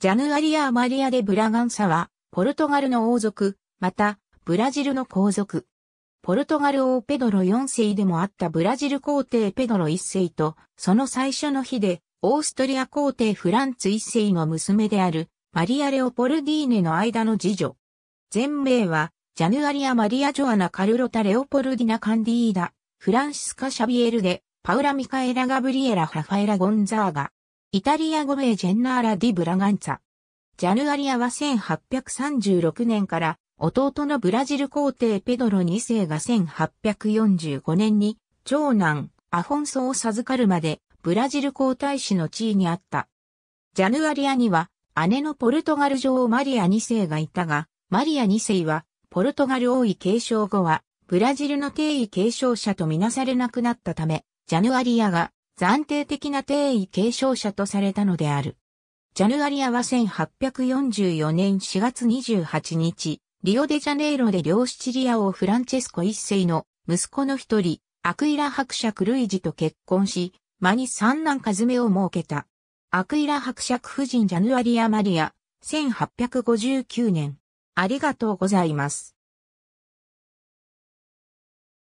ジャヌアリア・マリア・デ・ブラガンサは、ポルトガルの王族、また、ブラジルの皇族。ポルトガル王ペドロ4世でもあったブラジル皇帝ペドロ1世と、その最初の日で、オーストリア皇帝フランツ1世の娘である、マリア・レオポルディーネの間の次女。全名は、ジャヌアリア・マリア・ジョアナ・カルロタ・レオポルディナ・カンディーダ、フランシスカ・シャビエルで、パウラ・ミカエラ・ガブリエラ・ハファエラ・ゴンザーガ。イタリア語名ジェンナーラ・ディ・ブラガンツァ。ジャヌアリアは1836年から弟のブラジル皇帝ペドロ2世が1845年に長男アフォンソを授かるまでブラジル皇太子の地位にあった。ジャヌアリアには姉のポルトガル女王マリア2世がいたが、マリア2世はポルトガル王位継承後はブラジルの帝位継承者とみなされなくなったため、ジャヌアリアが暫定的な定位継承者とされたのである。ジャヌアリアは1844年4月28日、リオデジャネイロで両シチリア王フランチェスコ一世の息子の一人、アクイラ伯爵ルイジと結婚し、間に三男カズメを設けた。アクイラ伯爵夫人ジャヌアリア・マリア、1859年。ありがとうございます。